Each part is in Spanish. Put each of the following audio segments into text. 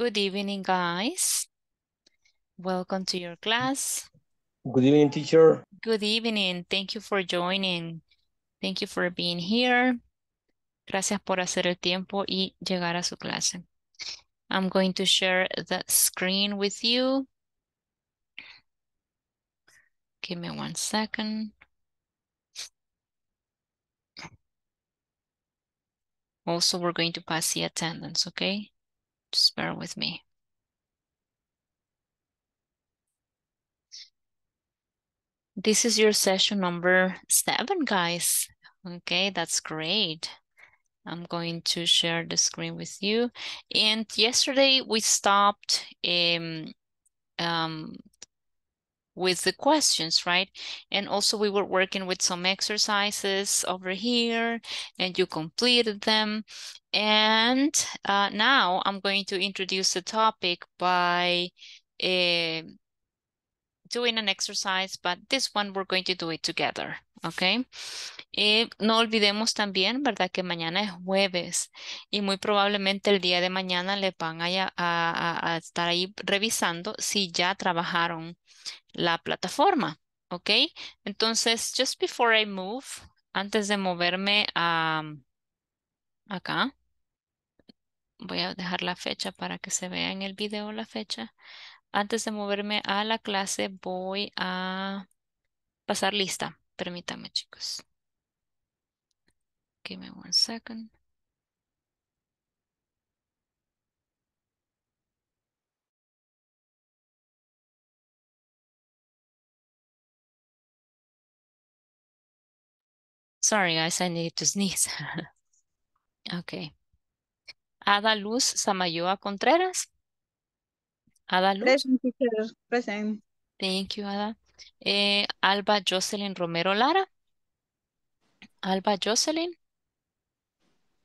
Good evening, guys. Welcome to your class. Good evening, teacher. Good evening. Thank you for joining. Thank you for being here. Gracias por hacer el tiempo y llegar a su clase. I'm going to share the screen with you. Give me one second. Also, we're going to pass the attendance, okay? Just bear with me. This is your session number seven, guys. Okay, that's great. I'm going to share the screen with you. And yesterday we stopped um, um, with the questions, right? And also we were working with some exercises over here and you completed them. And uh, now I'm going to introduce the topic by uh, doing an exercise, but this one we're going to do it together, okay? Y no olvidemos también, ¿verdad? Que mañana es jueves y muy probablemente el día de mañana le van a, a, a estar ahí revisando si ya trabajaron la plataforma, ¿ok? Entonces, just before I move, antes de moverme a acá, voy a dejar la fecha para que se vea en el video la fecha. Antes de moverme a la clase, voy a pasar lista. Permítame, chicos. Give me one second. Sorry, guys, I need to sneeze. okay. Ada Luz Samayoa Contreras. Ada Luz. Present, Thank you, Ada. Eh, Alba Jocelyn Romero Lara. Alba Jocelyn.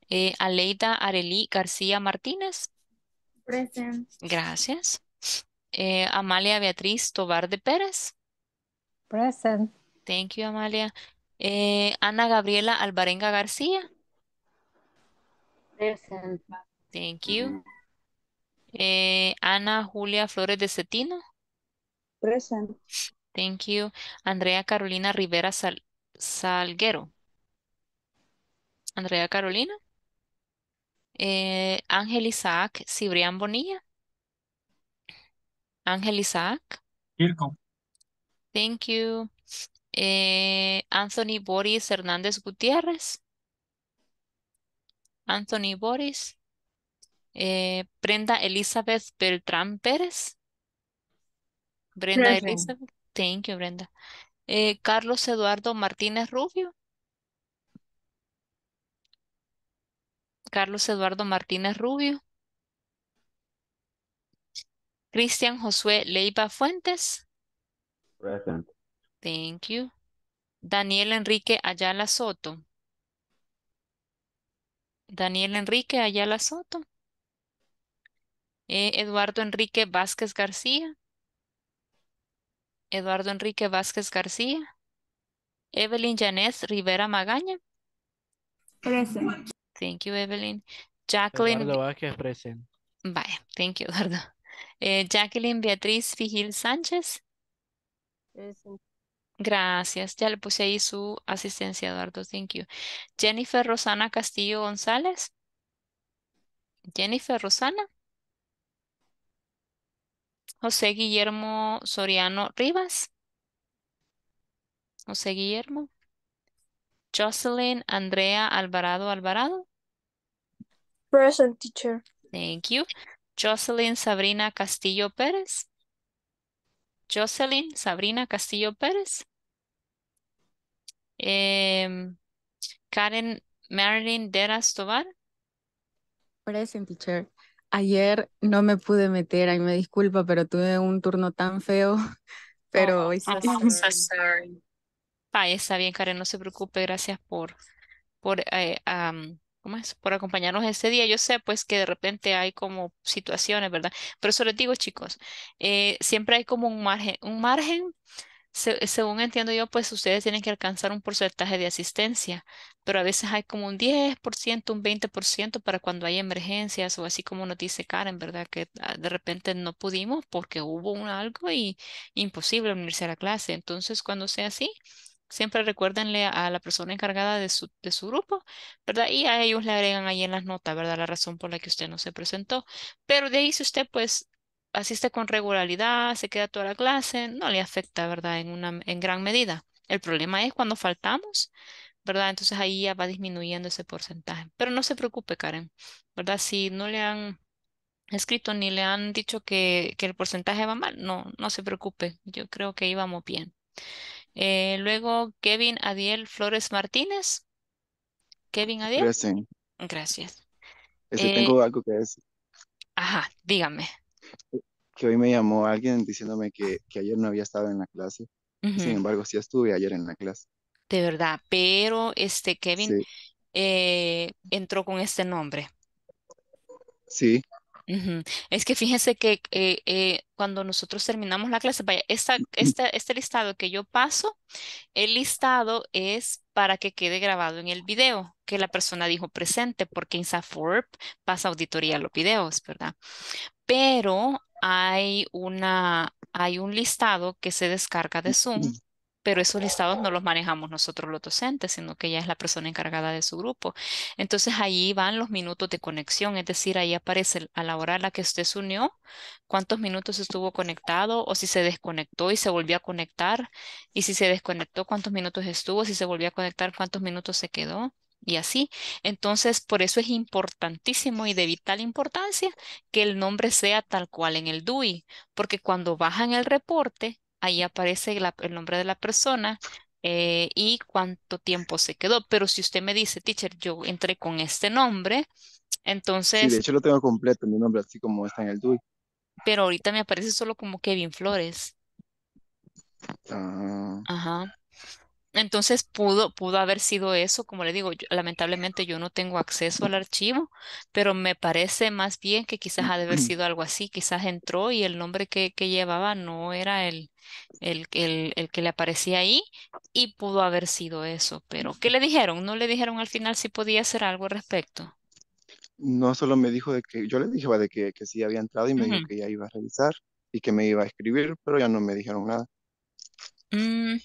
Eh, Aleida Areli García Martínez. Present. Gracias. Eh, Amalia Beatriz Tobar de Pérez. Present. Thank you, Amalia. Eh, Ana Gabriela Alvarenga García. Present. Thank you. Eh, Ana Julia Flores de Cetino. Present. Thank you. Andrea Carolina Rivera Salguero. Andrea Carolina. Eh, Isaac Cibrián Bonilla. Ángel Isaac. Thank you. Eh, Anthony Boris Hernández Gutiérrez. Anthony Boris. Eh, Brenda Elizabeth Beltrán Pérez. Brenda Elizabeth. Thank you, Brenda. Eh, Carlos Eduardo Martínez Rubio. Carlos Eduardo Martínez Rubio. Cristian Josué Leiva Fuentes. Thank you. Daniel Enrique Ayala Soto. Daniel Enrique Ayala Soto. Eh, Eduardo Enrique Vázquez García. Eduardo Enrique Vázquez García. Evelyn Janes Rivera Magaña. Present. Thank you, Evelyn. Jacqueline. thank you, Eduardo. Eh, Jacqueline Beatriz Figil Sánchez. Present. Gracias, ya le puse ahí su asistencia, Eduardo, thank you. Jennifer Rosana Castillo González. Jennifer Rosana. José Guillermo Soriano Rivas. José Guillermo. Jocelyn Andrea Alvarado Alvarado. Present teacher. Thank you. Jocelyn Sabrina Castillo Pérez. Jocelyn Sabrina Castillo Pérez. Em, Karen Marilyn Deras Tobar. Present teacher. Ayer no me pude meter, ahí me disculpa, pero tuve un turno tan feo. Pero oh, hoy sí. está bien, Karen, no se preocupe, gracias por, por eh, por acompañarnos ese día. Yo sé pues que de repente hay como situaciones, ¿verdad? Pero eso les digo, chicos, eh, siempre hay como un margen, un margen según entiendo yo, pues ustedes tienen que alcanzar un porcentaje de asistencia, pero a veces hay como un 10%, un 20% para cuando hay emergencias o así como nos dice Karen, ¿verdad? Que ah, de repente no pudimos porque hubo un algo y imposible unirse a la clase. Entonces, cuando sea así, siempre recuérdenle a la persona encargada de su, de su grupo, ¿verdad? Y a ellos le agregan ahí en las notas, ¿verdad? La razón por la que usted no se presentó. Pero de ahí si usted pues asiste con regularidad, se queda toda la clase, no le afecta, ¿verdad? En, una, en gran medida. El problema es cuando faltamos, ¿verdad? Entonces ahí ya va disminuyendo ese porcentaje. Pero no se preocupe, Karen, ¿verdad? Si no le han escrito ni le han dicho que, que el porcentaje va mal, no, no se preocupe. Yo creo que íbamos bien. Eh, luego, Kevin Adiel Flores Martínez. Kevin Adiel. Gracias. Eh, tengo algo que decir. Ajá, dígame. Que hoy me llamó alguien diciéndome que, que ayer no había estado en la clase. Sin embargo, sí estuve ayer en la clase. De verdad, pero este Kevin eh, entró con este nombre. Sí. Es que fíjense que eh, eh, cuando nosotros terminamos la clase, vaya, este listado que yo paso, el listado es para que quede grabado en el video que la persona dijo presente, porque INSAFORP pasa auditoría a los videos, ¿verdad? Pero hay una, hay un listado que se descarga de Zoom pero esos listados no los manejamos nosotros los docentes, sino que ella es la persona encargada de su grupo. Entonces ahí van los minutos de conexión, es decir, ahí aparece a la hora a la que usted se unió, cuántos minutos estuvo conectado o si se desconectó y se volvió a conectar, y si se desconectó, cuántos minutos estuvo, si se volvió a conectar, cuántos minutos se quedó. Y así. Entonces, por eso es importantísimo y de vital importancia que el nombre sea tal cual en el DUI, porque cuando bajan el reporte, ahí aparece el nombre de la persona eh, y cuánto tiempo se quedó. Pero si usted me dice, teacher, yo entré con este nombre, entonces... Sí, de hecho lo tengo completo, mi nombre, así como está en el DUI. Pero ahorita me aparece solo como Kevin Flores. Ah. Ajá. Entonces pudo, pudo haber sido eso, como le digo, lamentablemente yo no tengo acceso al archivo, pero me parece más bien que quizás ha de haber mm. sido algo así, quizás entró y el nombre que, llevaba no era el, el, el, que le aparecía ahí y pudo haber sido eso, pero ¿qué le dijeron? ¿No le dijeron al final si podía hacer algo al respecto? No, solo me dijo de que, yo le dije de que, sí había entrado y me dijo que ya iba a revisar y que me iba a escribir, pero ya no me dijeron nada. Mm.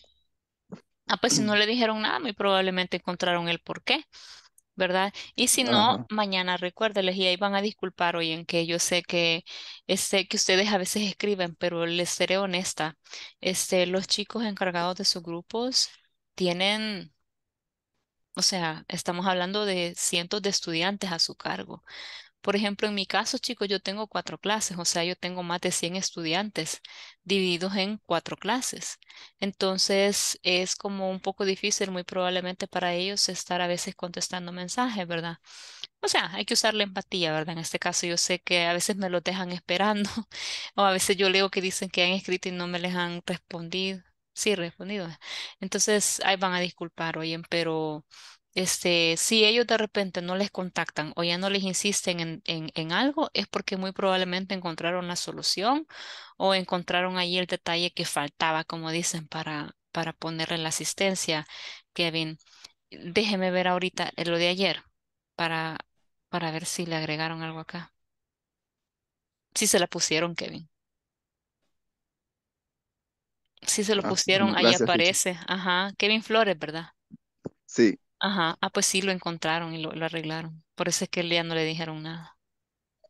Ah, pues si no le dijeron nada, muy probablemente encontraron el por qué, ¿verdad? Y si no, mañana recuérdeles y ahí van a disculpar, hoy en que yo sé que, este, que ustedes a veces escriben, pero les seré honesta, este, los chicos encargados de sus grupos tienen, o sea, estamos hablando de cientos de estudiantes a su cargo. Por ejemplo, en mi caso, chicos, yo tengo cuatro clases, o sea, yo tengo más de 100 estudiantes divididos en cuatro clases. Entonces, es como un poco difícil, muy probablemente para ellos, estar a veces contestando mensajes, ¿verdad? O sea, hay que usar la empatía, ¿verdad? En este caso, yo sé que a veces me lo dejan esperando, o a veces yo leo que dicen que han escrito y no me les han respondido. Sí, respondido. Entonces, ahí van a disculpar, oyen, pero este, si ellos de repente no les contactan o ya no les insisten en, en, algo, es porque muy probablemente encontraron la solución o encontraron ahí el detalle que faltaba, como dicen, para, para ponerle la asistencia. Kevin, déjeme ver ahorita eh, lo de ayer para, para ver si le agregaron algo acá. Si se la pusieron, Kevin. Si se lo ah, pusieron, mm, ahí aparece. Ajá, Kevin Flores, ¿verdad? Sí, Ajá, ah, pues sí, lo encontraron y lo, arreglaron. Por eso es que el día no le dijeron nada.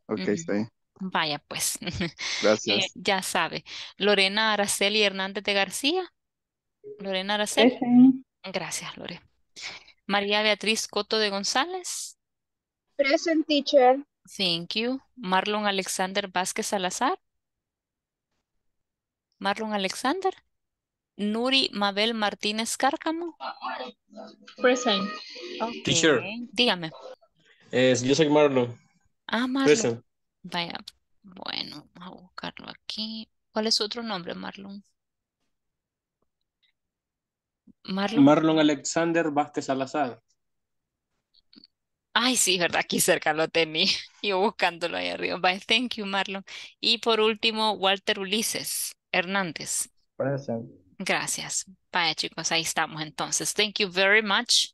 Ok, está Vaya, pues, eh, Gracias. ya sabe. Lorena Araceli Hernández de García. Lorena Araceli. Gracias, Lore. María Beatriz Coto de González. Present teacher. Thank you. Marlon Alexander Vázquez Salazar. Marlon Alexander. Nuri Mabel Martínez Cárcamo. Present. Teacher. Dígame. Es, yo soy Marlon. Ah, Marlon. Vaya, bueno, vamos a buscarlo aquí. ¿Cuál es su otro nombre, Marlon? Marlon. Alexander Vázquez Salazar. Ay, sí, verdad, aquí cerca lo tenía. Yo buscándolo ahí arriba. Bye, thank you, Marlon. Y por último, Walter Ulises Hernández. Present. Gracias. Bye, chicos. Ahí estamos entonces. Thank you very much.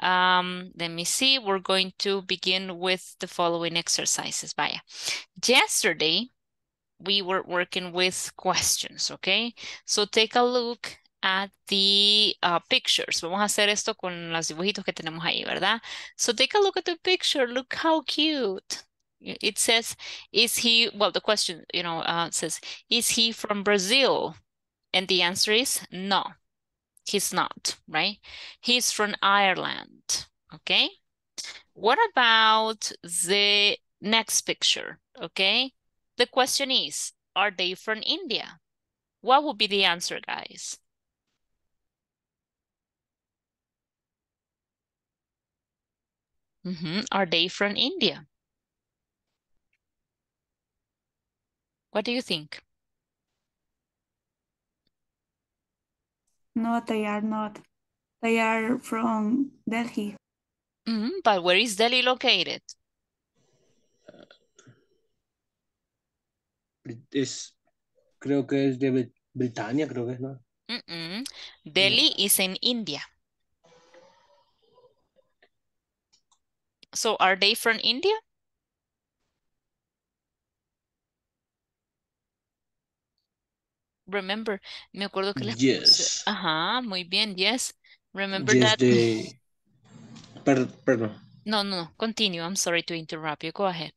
Um, let me see. We're going to begin with the following exercises. Vaya. Yesterday, we were working with questions, okay? So take a look at the uh, pictures. Vamos a hacer esto con los dibujitos que tenemos ahí, ¿verdad? So take a look at the picture. Look how cute. It says, is he, well, the question, you know, uh, says, is he from Brazil? And the answer is no, he's not, right? He's from Ireland, okay? What about the next picture, okay? The question is, are they from India? What would be the answer, guys? Mm -hmm. Are they from India? What do you think? No, they are not. They are from Delhi. Mm -hmm, but where is Delhi located? Es, creo que es de Britania, creo que es, ¿no? Mm -mm. Delhi is in India. So are they from India? remember. Me acuerdo que les yes. Ajá, muy bien, yes. Remember that. perdón. No, no, no, continue. I'm sorry to interrupt you. Go ahead.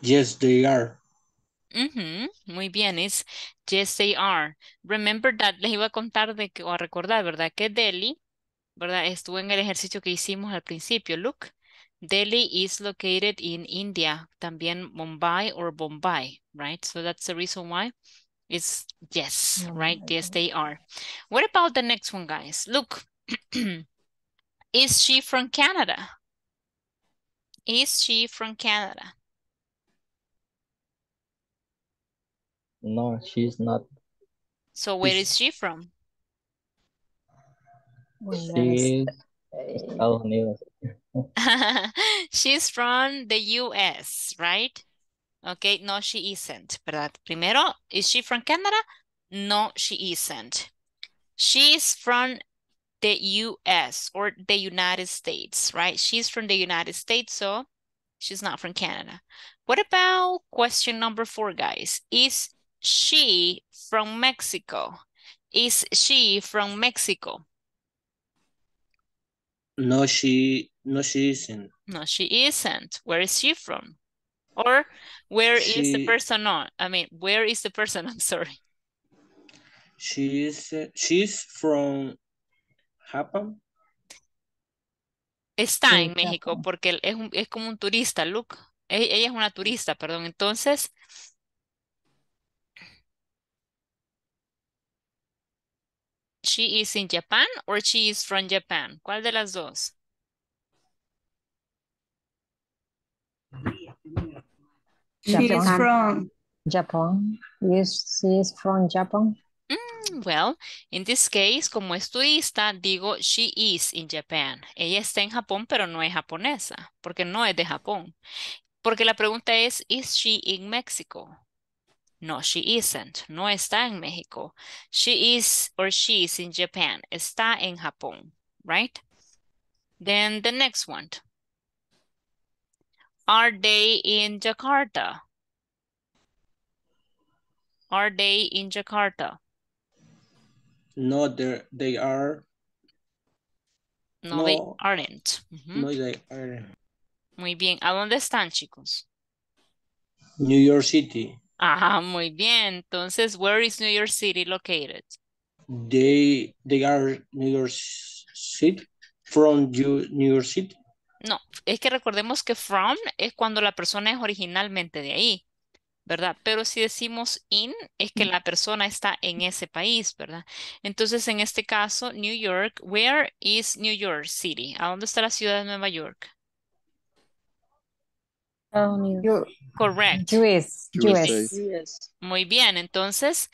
Yes, they are. Muy bien, es yes they are. Remember that, les iba a contar de que, o a recordar, ¿verdad? Que Deli, ¿verdad? Estuvo en el ejercicio que hicimos al principio, Luke... Delhi is located in India, también Mumbai or Bombay, right? So that's the reason why it's yes, right? Yes, they are. What about the next one, guys? Look, is she from Canada? Is she from Canada? No, she's not. So where she's... is she from? She's Estados Unidos. She's from the US, right? Okay, no, she isn't, ¿verdad? Primero, is she from Canada? No, she isn't. She's from the US or the United States, right? She's from the United States, so she's not from Canada. What about question number four, guys? Is she from Mexico? Is she from Mexico? No, she No, she isn't. No, she isn't. Where is she from? Or where is the person I mean, where is the person? I'm sorry. She she's from Japan. Está en México porque es, es como un turista, look. E, ella es una turista, perdón. Entonces, she is in Japan or she is from Japan? ¿Cuál de las dos? She is from Japan. she is from mm, Japan. well, in this case, como es digo she is in Japan. Ella está en Japón, pero no es japonesa, porque no es de Japón. Porque la pregunta es, is she in Mexico? No, she isn't. No está en México. She is or she is in Japan. Está en Japón, right? Then the next one. Are they in Jakarta? Are they in Jakarta? No, they are. No, no, they aren't. Mm-hmm. No, they aren't. Muy bien. ¿A dónde están, chicos? New York City. Ajá, muy bien. Entonces, where is New York City located? They, they are New York City, from New York City. No, es que recordemos que from es cuando la persona es originalmente de ahí, ¿verdad? Pero si decimos in, es que mm. la persona está en ese país, ¿verdad? Entonces, en este caso, New York, where is New York City? ¿A dónde está la ciudad de Nueva York? Correct. US. US. Muy bien, entonces,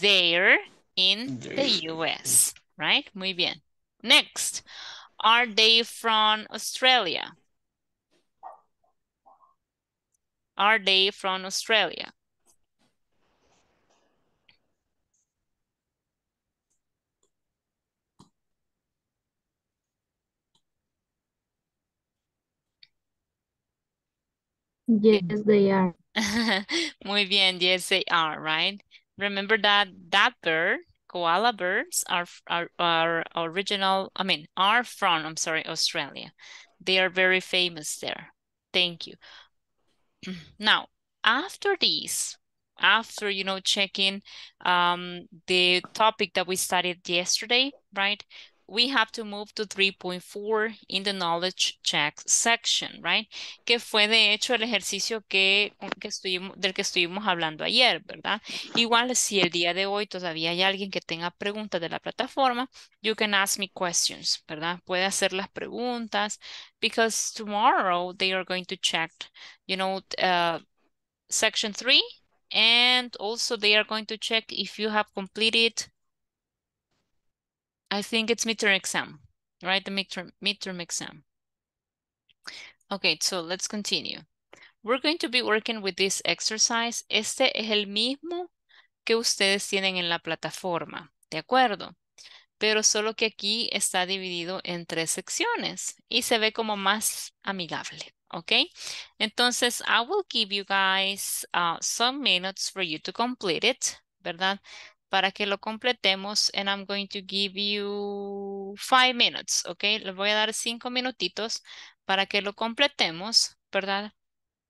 there in the US, right? Muy bien. Next. Are they from Australia? Are they from Australia? Yes, they are. Muy bien, yes, they are, right? Remember that that bird koala birds are, are, are original, I mean, are from, I'm sorry, Australia. They are very famous there. Thank you. Now, after these, after, you know, checking um, the topic that we studied yesterday, right? we have to move to 3.4 in the knowledge check section, right? Que fue de hecho el ejercicio que, del que estuvimos hablando ayer, ¿verdad? Igual si el día de hoy todavía hay alguien que tenga preguntas de la plataforma, you can ask me questions, ¿verdad? Puede hacer las preguntas because tomorrow they are going to check, you know, uh, section 3 and also they are going to check if you have completed I think it's midterm exam, right? The midterm, midterm exam. Okay, so let's continue. We're going to be working with this exercise. Este es el mismo que ustedes tienen en la plataforma, ¿de acuerdo? Pero solo que aquí está dividido en tres secciones y se ve como más amigable, okay? Entonces, I will give you guys uh, some minutes for you to complete it, ¿verdad? para que lo completemos and I'm going to give you five minutes, ¿ok? le voy a dar cinco minutitos para que lo completemos, ¿verdad?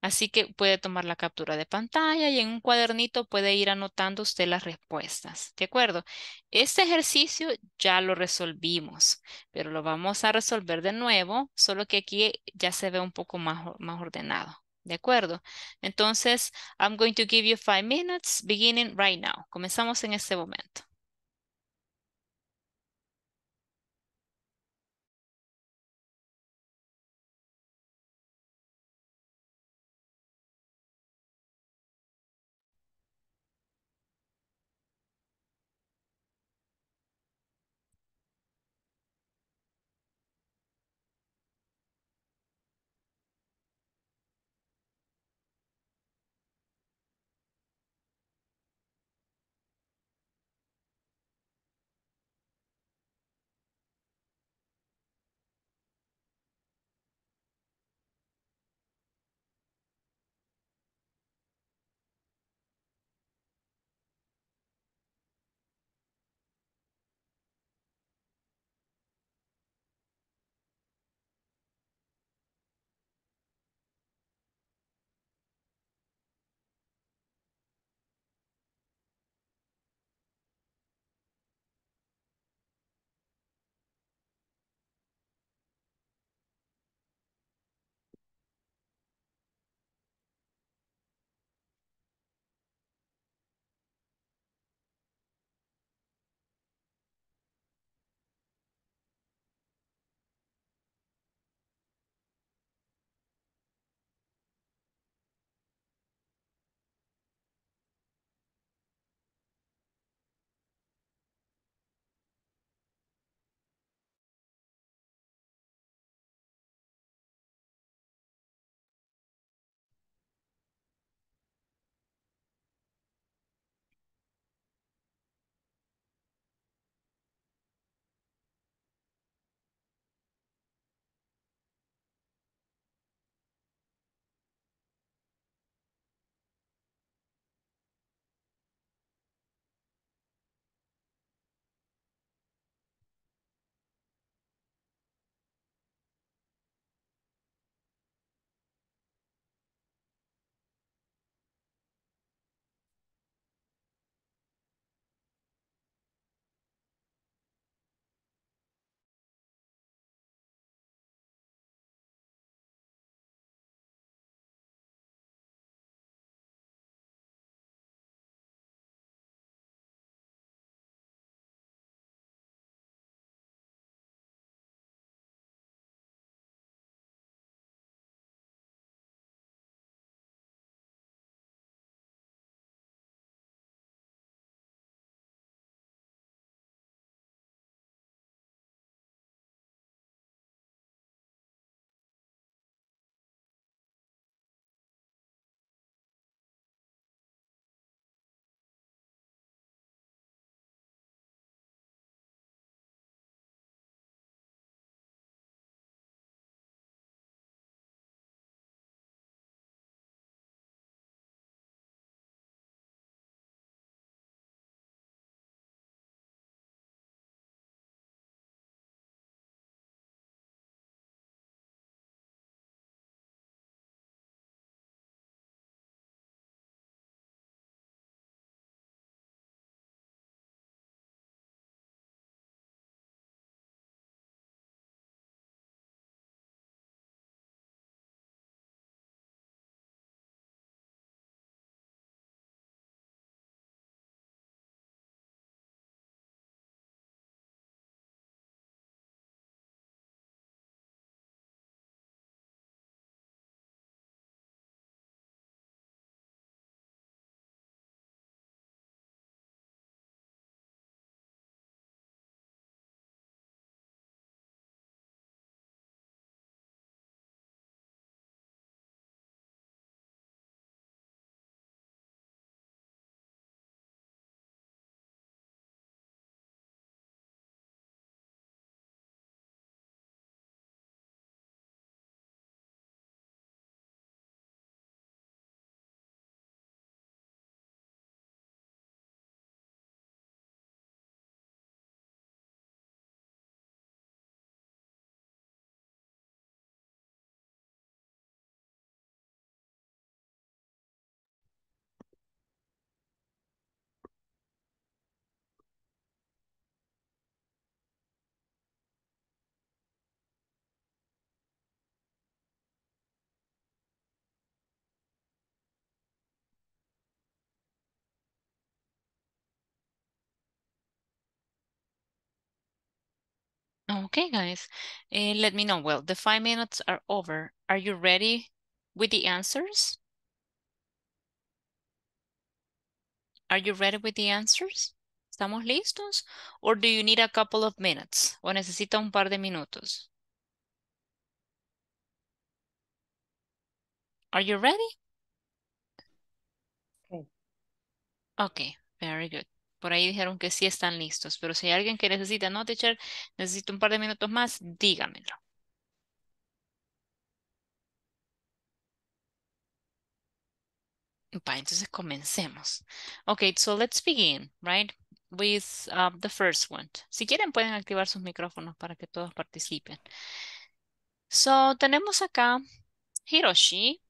Así que puede tomar la captura de pantalla y en un cuadernito puede ir anotando usted las respuestas, ¿de acuerdo? Este ejercicio ya lo resolvimos, pero lo vamos a resolver de nuevo, solo que aquí ya se ve un poco más, más ordenado. ¿De acuerdo? Entonces, I'm going to give you five minutes beginning right now. Comenzamos en este momento. Ah, okay, guys, uh, let me know. Well, the five minutes are over. Are you ready with the answers? Are you ready with the answers? ¿Estamos listos? Or do you need a couple of minutes? ¿O necesita un par de minutos? Are you ready? Okay. Okay, very good. Por ahí dijeron que sí están listos, pero si hay alguien que necesita, no, teacher, necesito un par de minutos más, dígamelo. entonces comencemos. Okay, so let's begin, right? With um, the first one. Si quieren pueden activar sus micrófonos para que todos participen. So tenemos acá Hiroshi,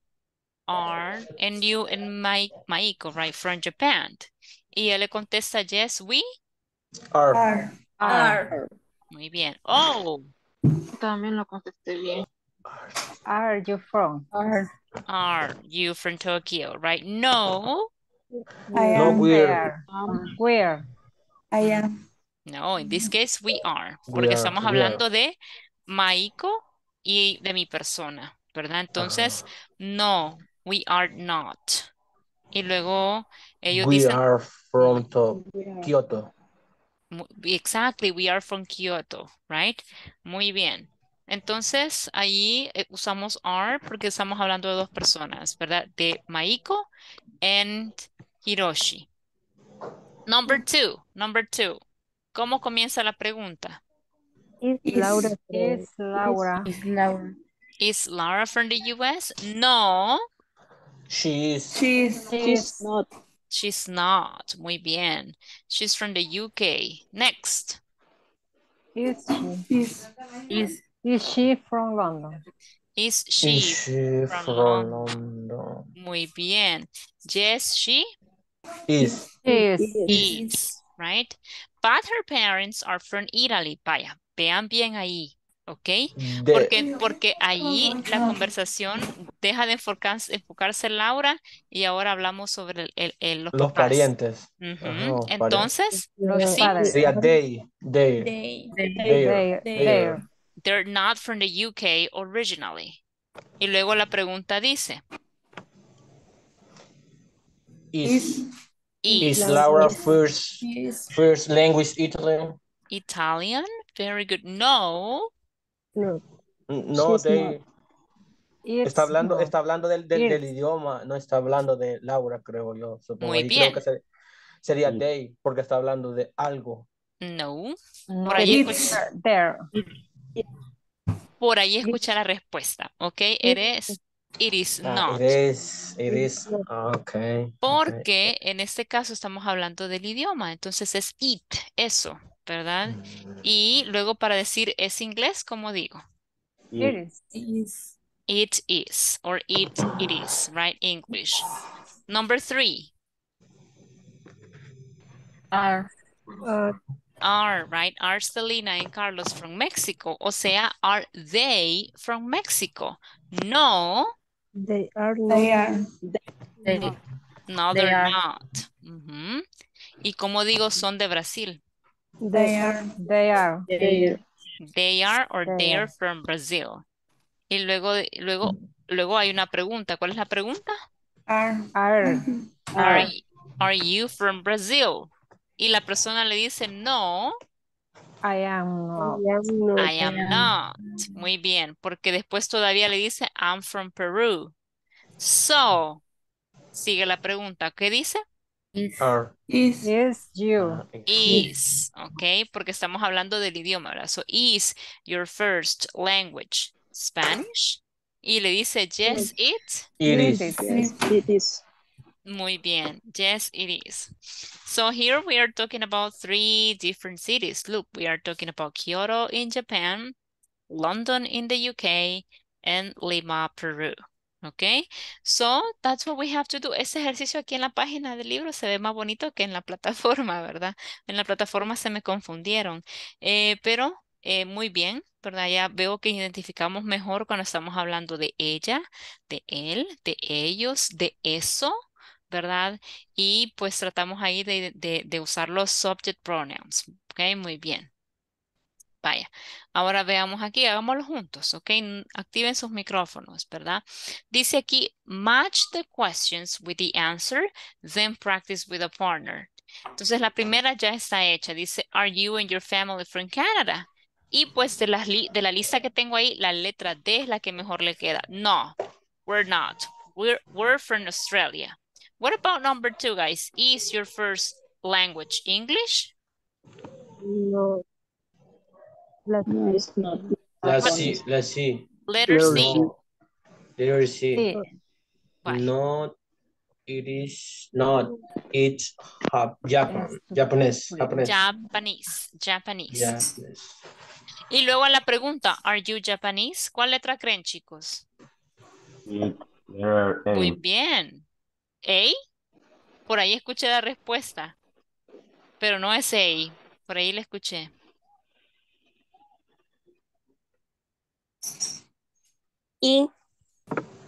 R, and you and Maiko, right, from Japan. Y él le contesta, yes, we. Are. Are. Muy bien. Oh. También lo contesté bien. Are you from? Are. you from Tokyo, right? No. I am no, um, where. I am. No, in this case we are. Porque estamos hablando de Maiko y de mi persona, ¿verdad? Entonces, no, we are not. Y luego ellos we Are from Kyoto. Exactly, we are from Kyoto, right? Muy bien. Entonces, ahí eh, usamos are porque estamos hablando de dos personas, ¿verdad? De Maiko and Hiroshi. Number two, number two. ¿Cómo comienza la pregunta? Laura. Is Laura. Laura. Is Laura from the US? No. She is. She's, she's, she's not. She's not. Muy bien. She's from the UK. Next. Is, she? is, is she from London? Is she, is she from, from London? London? Muy bien. Yes, she is. Is. is. Right? But her parents are from Italy. Vaya, vean bien ahí. ¿ok? Porque, porque allí la conversación deja de enfocarse, enfocarse Laura y ahora hablamos sobre el, los, parientes. Entonces, parientes. Sí. Decía, they, they, they, they, they're not from the UK originally. Y luego la pregunta dice. Is, is, Laura first, first language Italian? Italian? Very good. No, no, mm, de... está hablando, está hablando del, idioma, no está hablando de Laura, creo yo. Supongo. bien. que sería, sería porque está hablando de algo. No. Por ahí escucha, la respuesta, ¿ok? Eres It is ah, not. it is, okay. Porque en este caso estamos hablando del idioma, entonces es it, eso, ¿verdad? Mm. Y luego para decir es inglés, ¿cómo digo? It is. It is or it, is, right? English. Number three. Are. Are, right? Are Selena and Carlos from Mexico? O sea, are they from Mexico? No. They are. They are. no, they are. not. Mm-hmm. ¿Y como digo son de Brasil? They are. They are. They are, they are or they, are. from Brazil. Y luego, luego, luego hay una pregunta. ¿Cuál es la pregunta? Are. are you from Brazil? Y la persona le dice, no, I am not. I am not. I am not. Muy bien, porque después todavía le dice I'm from Peru. So, sigue la pregunta, ¿qué dice? Is. Are. Is. Yes, you. Ah, is. Ok, porque estamos hablando del idioma, ¿verdad? So, is your first language Spanish? Y le dice, yes, it. It is. Yes, it is. Muy bien. Yes, it is. So here we are talking about three different cities. Look, we are talking about Kyoto in Japan, London in the UK, and Lima, Peru. Ok, so that's what we have to do. Este ejercicio aquí en la página del libro se ve más bonito que en la plataforma, ¿verdad? En la plataforma se me confundieron, eh, pero eh, muy bien, ¿verdad? Ya veo que identificamos mejor cuando estamos hablando de ella, de él, de ellos, de eso, ¿verdad? Y pues tratamos ahí de usar los subject pronouns, ¿ok? Muy bien ahora veamos aquí, hagámoslo juntos, ¿ok? Activen sus micrófonos, ¿verdad? Dice aquí, match the questions with the answer, then practice with a partner. Entonces la primera ya está hecha, dice, are you and your family from Canada? Y pues de la, de la lista que tengo ahí, la letra D es la que mejor le queda. No, we're not. We're, we're from Australia. What about number two, guys? Is your first language English? No. La ah, C la C. Letter C. Letter C. No, Not. It is not. It's Japanese. Japanese. Japanese. Japanese. Y luego a la pregunta, ¿Are you Japanese? ¿Cuál letra creen, chicos? Muy bien. ¿A? Por ahí escuché la respuesta, pero no es A. Por ahí la escuché. E.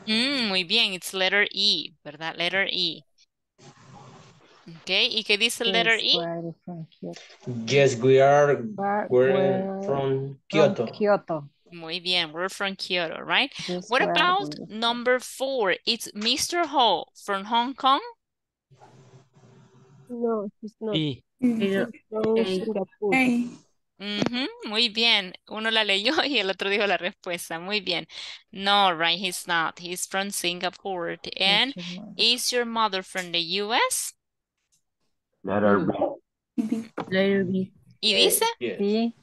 muy bien, it's letter E, ¿verdad? Letter E. Okay, ¿y qué dice el letter E? Yes, we are, we're, from Kyoto. Kyoto. Muy bien, we're from Kyoto, right? what about number four? It's Mr. Ho from Hong Kong. No, he's not. E. He's not Mm-hmm. muy bien. Uno la leyó y el otro dijo la respuesta. Muy bien. No, right, he's not. He's from Singapore. And is your mother from the U.S.? Letter mm. B. Letter B. ¿Y dice? Yes.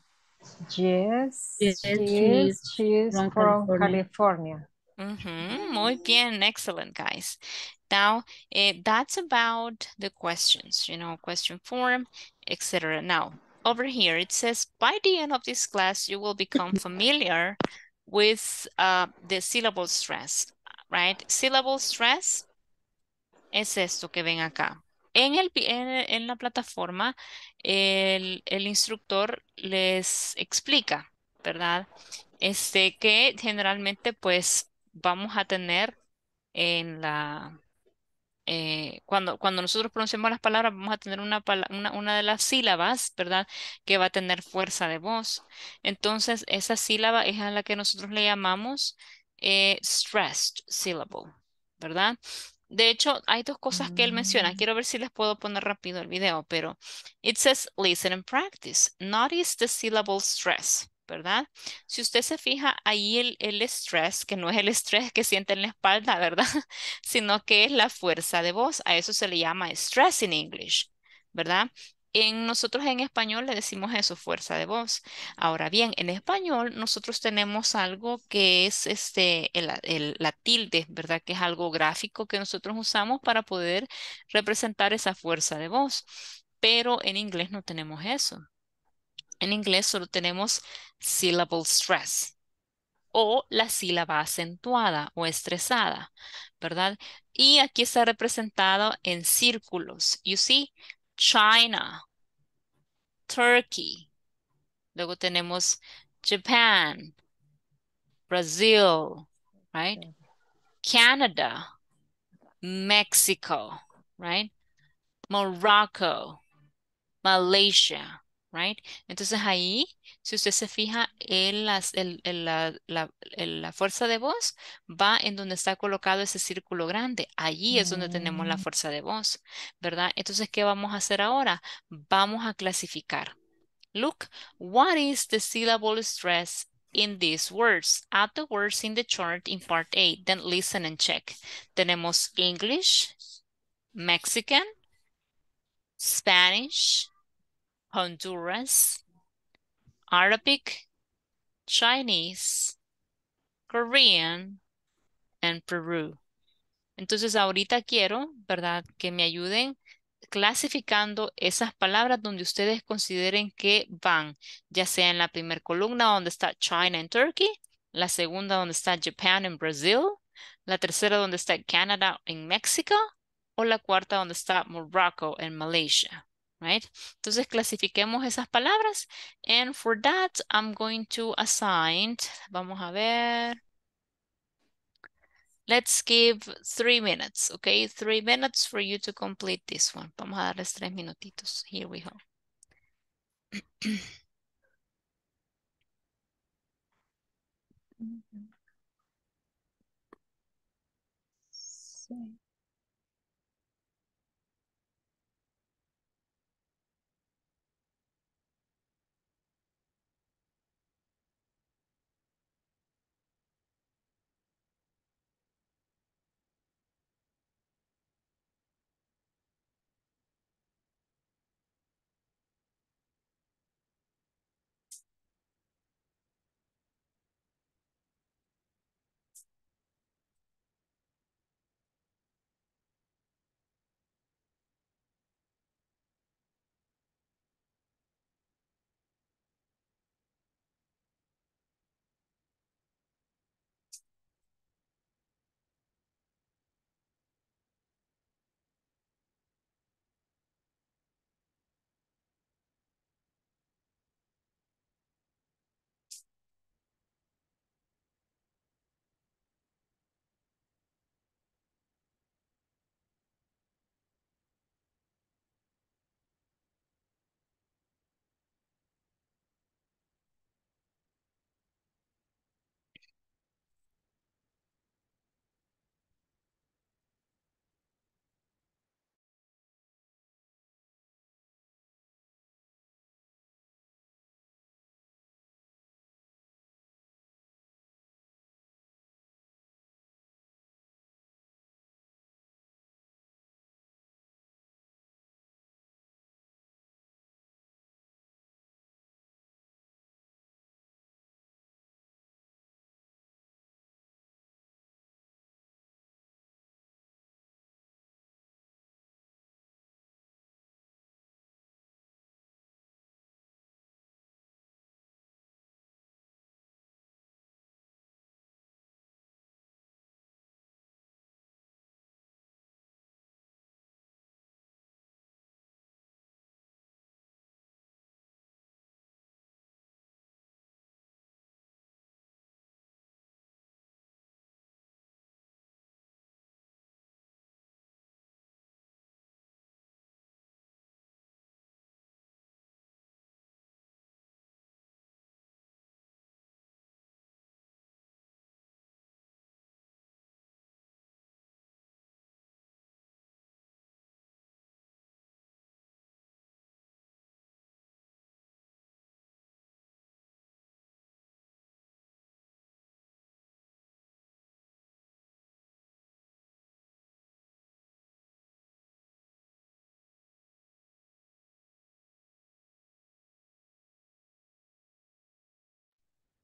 Yes, yes, she is, she is from, California. California. Mm -hmm. Muy bien, excellent, guys. Now, eh, that's about the questions, you know, question form, etc. Now, over here, it says, by the end of this class, you will become familiar with uh, the syllable stress, right? Syllable stress es esto que ven acá. En, el, la plataforma, el, el, instructor les explica, ¿verdad? Este, que generalmente, pues, vamos a tener en la, eh, cuando, cuando nosotros pronunciamos las palabras, vamos a tener una, una, de las sílabas, ¿verdad? Que va a tener fuerza de voz. Entonces, esa sílaba es a la que nosotros le llamamos eh, stressed syllable, ¿verdad? De hecho, hay dos cosas que él menciona. Mm. Quiero ver si les puedo poner rápido el video, pero it says listen and practice. Notice the syllable stress. ¿verdad? Si usted se fija ahí el, el estrés, que no es el estrés que siente en la espalda, ¿verdad? Sino que es la fuerza de voz. A eso se le llama stress en in English, ¿verdad? En nosotros en español le decimos eso, fuerza de voz. Ahora bien, en español nosotros tenemos algo que es este, el, la tilde, ¿verdad? Que es algo gráfico que nosotros usamos para poder representar esa fuerza de voz. Pero en inglés no tenemos eso. En inglés solo tenemos syllable stress o la sílaba acentuada o estresada, ¿verdad? Y aquí está representado en círculos. You see, China, Turkey. Luego tenemos Japan, Brazil, right? Canada, Mexico, right? Morocco, Malaysia, entonces ahí, si usted se fija, en la, fuerza de voz va en donde está colocado ese círculo grande. Allí es donde tenemos la mm. fuerza de voz, ¿verdad? Entonces, ¿qué vamos a hacer ahora? Vamos a clasificar. Look, what is the syllable stress in these words? Add the words in the chart in part A, then listen and check. Tenemos English, Mexican, Spanish, Honduras, Arabic, Chinese, Korean, and Peru. Entonces ahorita quiero, ¿verdad? Que me ayuden clasificando esas palabras donde ustedes consideren que van, ya sea en la primera columna donde está China and Turkey, la segunda donde está Japan and Brazil, la tercera donde está Canadá en México o la cuarta donde está Morocco en Malaysia. right? Entonces clasifiquemos esas palabras. And for that, I'm going to assign, vamos a ver. Let's give three minutes, okay? Three minutes for you to complete this one. Vamos a darles tres minutitos. Here we go.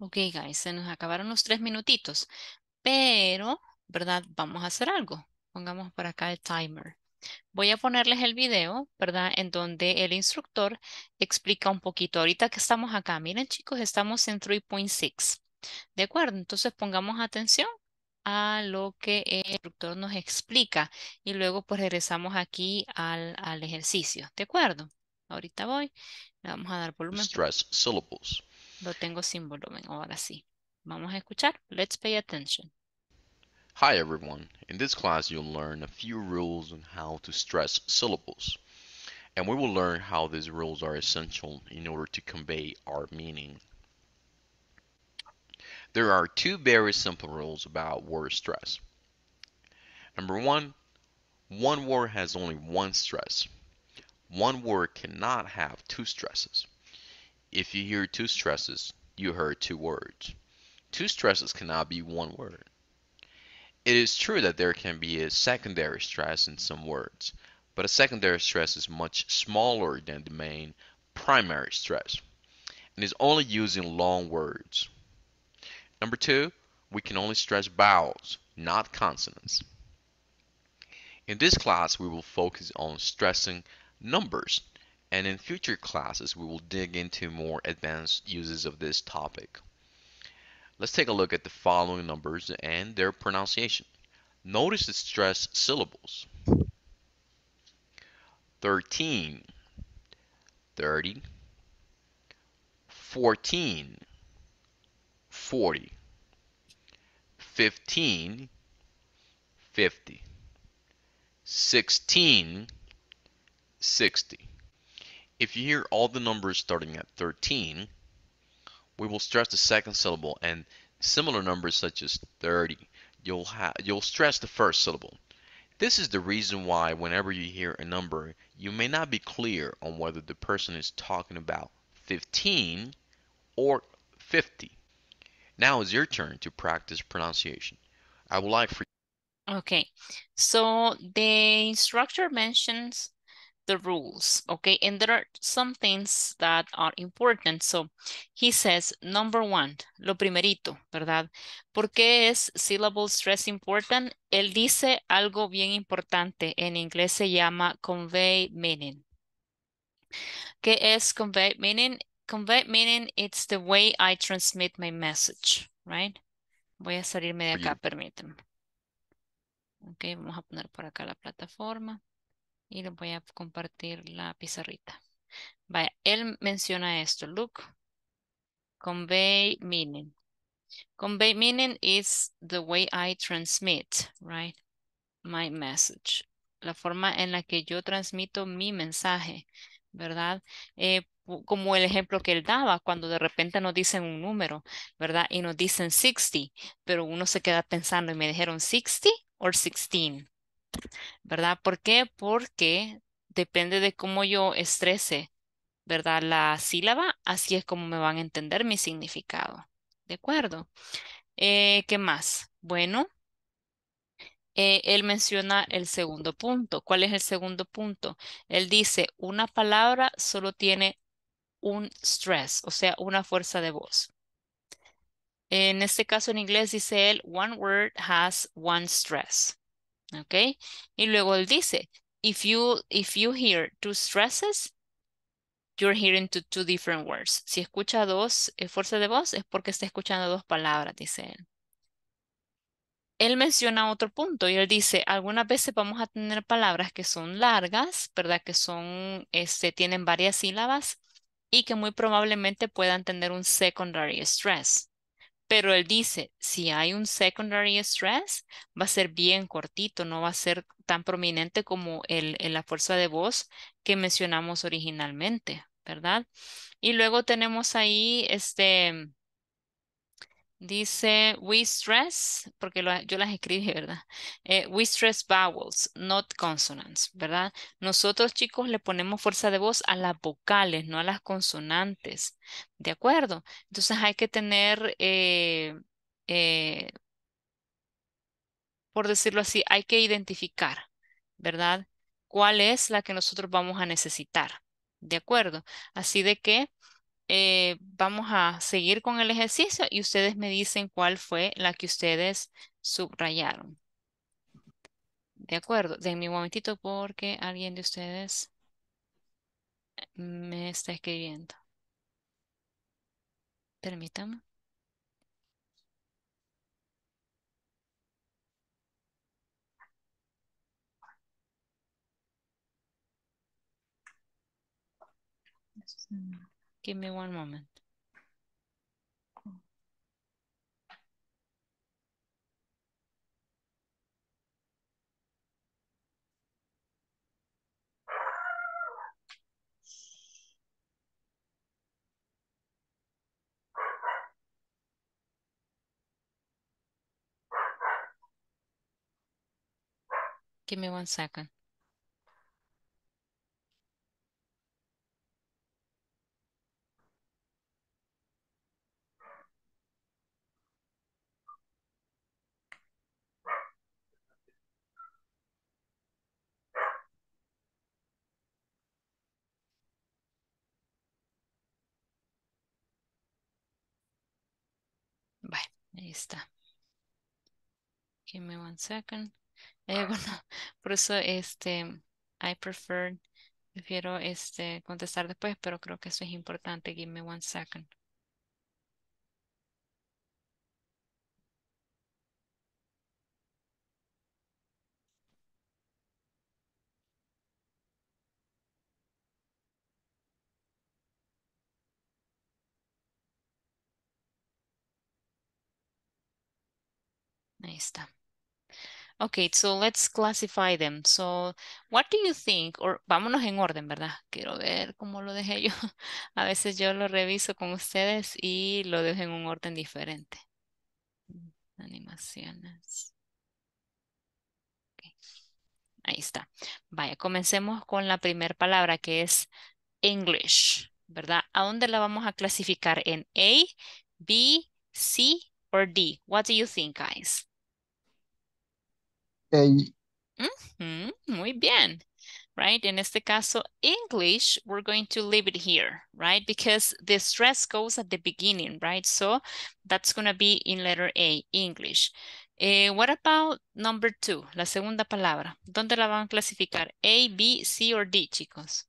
Ok, guys, se nos acabaron los tres minutitos, pero, ¿verdad? Vamos a hacer algo. Pongamos por acá el timer. Voy a ponerles el video, ¿verdad? En donde el instructor explica un poquito. Ahorita que estamos acá, miren chicos, estamos en 3.6. ¿De acuerdo? Entonces pongamos atención a lo que el instructor nos explica y luego pues regresamos aquí al, ejercicio. ¿De acuerdo? Ahorita voy. Le vamos a dar volumen. Stress syllables. Lo tengo sin volumen, ahora sí. Vamos a escuchar. Let's pay attention. Hi everyone. In this class you'll learn a few rules on how to stress syllables. And we will learn how these rules are essential in order to convey our meaning. There are two very simple rules about word stress. Number one, one word has only one stress. One word cannot have two stresses. If you hear two stresses, you heard two words. Two stresses cannot be one word. It is true that there can be a secondary stress in some words, but a secondary stress is much smaller than the main primary stress and is only used in long words. Number two, we can only stress vowels, not consonants. In this class, we will focus on stressing numbers and in future classes we will dig into more advanced uses of this topic. Let's take a look at the following numbers and their pronunciation. Notice the stressed syllables. 13, 30, 14, 40, 15, 50, 16, 60. If you hear all the numbers starting at 13, we will stress the second syllable and similar numbers such as 30. You'll, you'll stress the first syllable. This is the reason why whenever you hear a number, you may not be clear on whether the person is talking about 15 or 50. Now it's your turn to practice pronunciation. I would like for Okay, so the instructor mentions the rules, okay? And there are some things that are important. So he says, number one, lo primerito, ¿verdad? ¿Por qué es syllable stress important? Él dice algo bien importante. En inglés se llama convey meaning. ¿Qué es convey meaning? Convey meaning, it's the way I transmit my message, right? Voy a salirme de acá, permítanme. Ok, vamos a poner por acá la plataforma y les voy a compartir la pizarrita. Vaya, él menciona esto, look, convey meaning. Convey meaning is the way I transmit, right? My message. La forma en la que yo transmito mi mensaje, ¿verdad? Eh, como el ejemplo que él daba, cuando de repente nos dicen un número, ¿verdad? Y nos dicen 60, pero uno se queda pensando y me dijeron 60 o 16, ¿verdad? ¿Por qué? Porque depende de cómo yo estrese, ¿verdad? La sílaba, así es como me van a entender mi significado. ¿De acuerdo? Eh, ¿Qué más? Bueno, eh, él menciona el segundo punto. ¿Cuál es el segundo punto? Él dice, una palabra solo tiene un stress, o sea, una fuerza de voz. En este caso en inglés dice él, one word has one stress. Y luego él dice, if you, if you hear two stresses, you're hearing two, two different words. Si escucha dos eh, fuerzas de voz es porque está escuchando dos palabras, dice él. Él menciona otro punto y él dice, algunas veces vamos a tener palabras que son largas, ¿verdad? Que son, este, tienen varias sílabas y que muy probablemente puedan tener un secondary stress. Pero él dice, si hay un secondary stress, va a ser bien cortito, no va a ser tan prominente como el, la fuerza de voz que mencionamos originalmente, ¿verdad? Y luego tenemos ahí este Dice, we stress, porque yo las escribí, ¿verdad? Eh, we stress vowels, not consonants, ¿verdad? Nosotros, chicos, le ponemos fuerza de voz a las vocales, no a las consonantes, ¿de acuerdo? Entonces hay que tener, eh, eh, por decirlo así, hay que identificar, ¿verdad? ¿Cuál es la que nosotros vamos a necesitar? ¿De acuerdo? Así de que eh, vamos a seguir con el ejercicio y ustedes me dicen cuál fue la que ustedes subrayaron. De acuerdo, denme un momentito porque alguien de ustedes me está escribiendo. Permítanme, Give me one moment. Give me one second. está. Give me one second. Eh, bueno, por eso este, I prefer, prefiero este, contestar después, pero creo que eso es importante. Give me one second. está, Okay, so let's classify them. So, what do you think? Or vámonos en orden, ¿verdad? Quiero ver cómo lo dejé yo. A veces yo lo reviso con ustedes y lo dejo en un orden diferente. Animaciones. Ahí está. Vaya, comencemos con la primera palabra que es English, ¿verdad? ¿A dónde la vamos a clasificar? ¿En A, B, C o D? What do you think, guys? A. Mm -hmm. Muy bien. Right? In este caso, English, we're going to leave it here, right? Because the stress goes at the beginning, right? So that's going to be in letter A, English. Eh, what about number two, la segunda palabra? ¿Dónde la van a clasificar? A, B, C or D, chicos?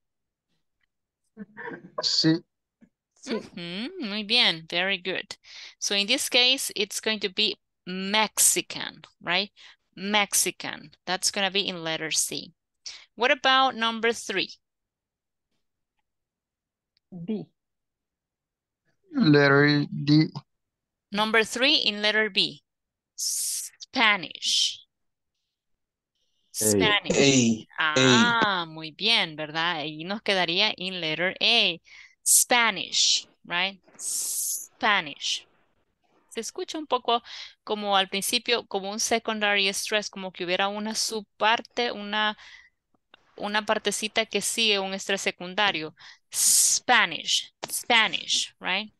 Sí. sí. Mm -hmm. Muy bien, very good. So in this case, it's going to be Mexican, right? Mexican. That's going to be in letter C. What about number three? B. Letter D. Number three in letter B. Spanish. Spanish. A, ah, a. muy bien, ¿verdad? Y nos quedaría in letter A. Spanish, right? Spanish. se escucha un poco como al principio, como un secondary stress, como que hubiera una subparte, una, una partecita que sigue un estrés secundario. Spanish, Spanish, right?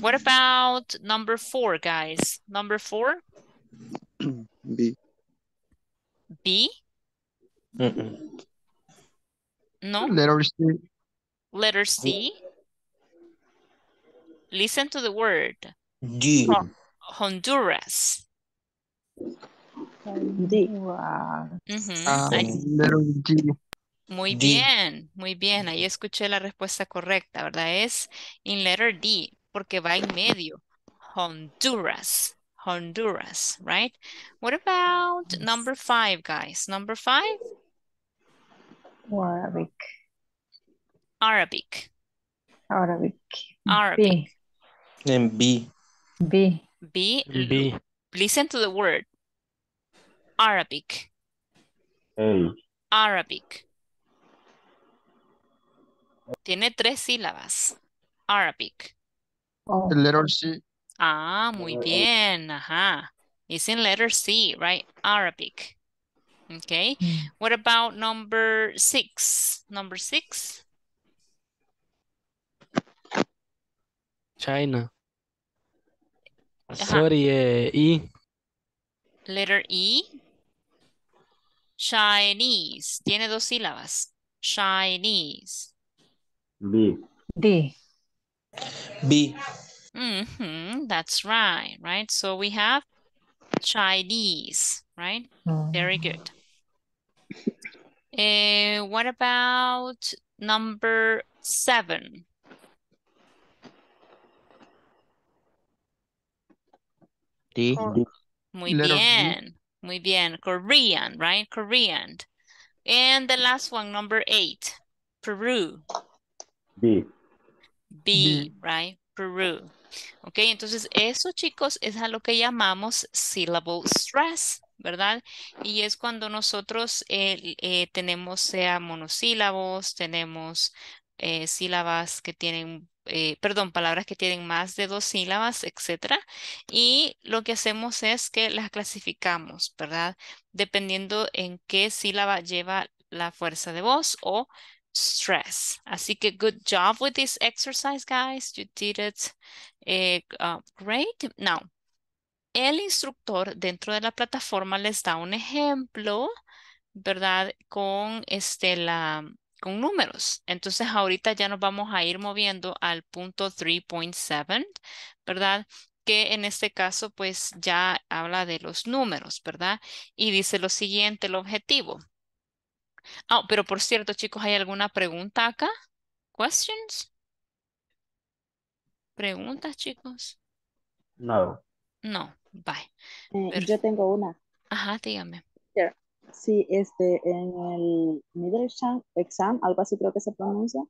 What mm. about number four, guys? Number four? B. B? No. Letter C. Letter C. Oh. Listen to the word. D. Honduras. Ah, muy bien, muy bien. Ahí escuché la respuesta correcta, ¿verdad? Es en letter D, porque va en medio. Honduras. Honduras, right? What about number five, guys? Number five? Arabic. Arabic. Arabic. B. B. B. B. Listen to the word. Arabic. L. Arabic. Tiene tres sílabas. Arabic. Oh. The letter C. Ah, muy bien. Ajá. It's in letter C, right? Arabic. Okay. Mm. What about number six? Number six? China. Sorry, eh, E. Letter E. Chinese. Tiene dos sílabas. Chinese. B. D. B. Mm -hmm, that's right, right? So we have Chinese, right? Mm. Very good. Uh, what about number seven? Muy bien. Muy bien. Korean, right? Korean. And the last one, number eight. Peru. B. B, right? Peru. Ok, entonces eso chicos es a lo que llamamos syllable stress, ¿verdad? Y es cuando nosotros eh, eh, tenemos sea monosílabos, tenemos eh, sílabas que tienen eh, perdón, palabras que tienen más de dos sílabas, etc. Y lo que hacemos es que las clasificamos, ¿verdad? Dependiendo en qué sílaba lleva la fuerza de voz o stress. Así que good job with this exercise, guys. You did it eh, uh, great. Now, el instructor dentro de la plataforma les da un ejemplo, ¿verdad? Con este, la, con números. Entonces ahorita ya nos vamos a ir moviendo al punto 3.7, ¿verdad? que en este caso pues ya habla de los números, ¿verdad? Y dice lo siguiente, el objetivo. Ah, pero por cierto, chicos, ¿hay alguna pregunta acá? ¿Questions? ¿Preguntas, chicos? No. No, bye. yo tengo una. Ajá, dígame. Sí, este, en el middle exam, algo así creo que se pronuncia,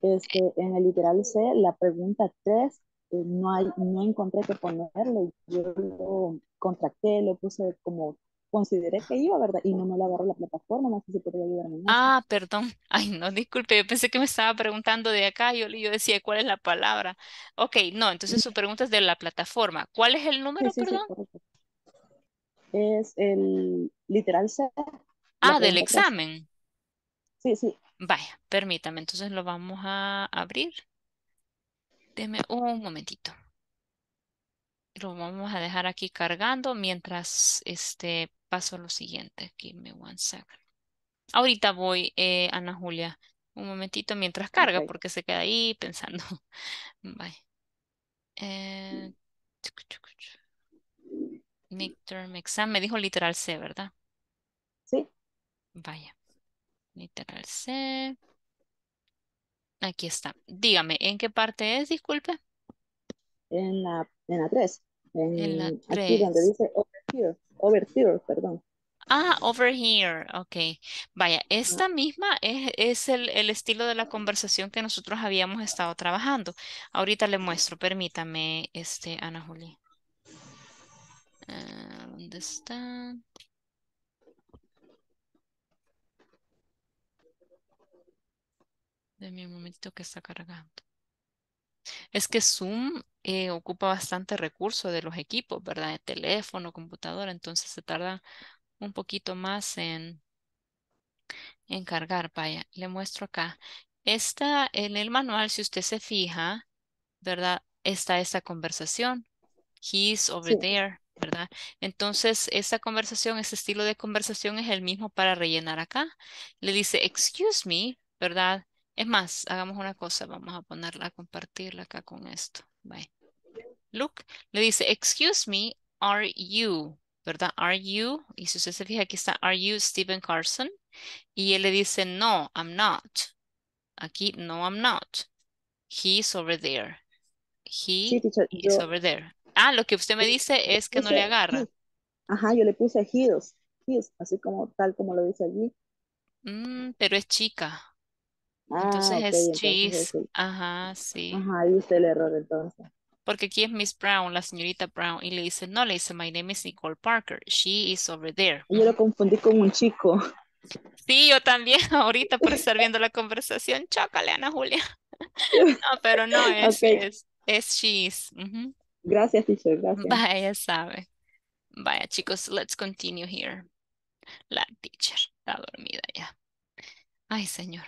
este, en el literal C, la pregunta 3, eh, no, hay, no encontré que ponerlo, yo lo contracté, lo puse como consideré que iba, ¿verdad? Y no me la agarró la plataforma, no sé si podría ayudarme. ah, perdón. Ay, no, disculpe, yo pensé que me estaba preguntando de acá, yo, yo decía, ¿cuál es la palabra? Ok, no, entonces su pregunta es de la plataforma. ¿Cuál es el número, perdón? es el literal C. Ah, del examen. Sí, sí. Vaya, permítame, entonces lo vamos a abrir. Deme un momentito. Lo vamos a dejar aquí cargando mientras este, paso a lo siguiente. Give me one second. Ahorita voy, eh, Ana Julia, un momentito mientras carga, porque se queda ahí pensando. Bye. me dijo literal C, ¿verdad? Sí. Vaya. Literal C. Aquí está. Dígame, ¿en qué parte es? Disculpe. En la, en la 3. En, la 3. Aquí donde dice over here. perdón. Ah, over here, ok. Vaya, esta ah. misma es, el, estilo de la conversación que nosotros habíamos estado trabajando. Ahorita le muestro, permítame, este, Ana Juli. Ah, ¿Dónde está? Deme un momentito que está cargando. Es que Zoom eh, ocupa bastante recurso de los equipos, ¿verdad? De teléfono, computadora, entonces se tarda un poquito más en, en cargar. Vaya, le muestro acá. está en el manual, si usted se fija, ¿verdad? Está esta conversación. He's over there. ¿verdad? Entonces, esa conversación, ese estilo de conversación es el mismo para rellenar acá. Le dice, excuse me, ¿verdad? Es más, hagamos una cosa, vamos a ponerla, a compartirla acá con esto. Bye. Luke le dice, excuse me, are you, ¿verdad? Are you, y si usted se fija, aquí está, are you Stephen Carson? Y él le dice, no, I'm not. Aquí, no, I'm not. He's over there. He over there. Ah, lo que usted me dice es que no le agarra. Ajá, yo le puse heels, heels, así como tal como lo dice allí. Mm, pero es chica. Ah, entonces es Ajá, sí. Ajá, ahí está el error entonces. Porque aquí es Miss Brown, la señorita Brown, y le dice, no, le dice, my name is Nicole Parker, she is over there. Yo lo confundí con un chico. Sí, yo también, ahorita por estar viendo la conversación, chócale, Ana Julia. No, pero no, es, es, es, Gracias, teacher, gracias. Vaya, sabe. Vaya, chicos, let's continue here. La teacher está dormida ya. Ay, señor.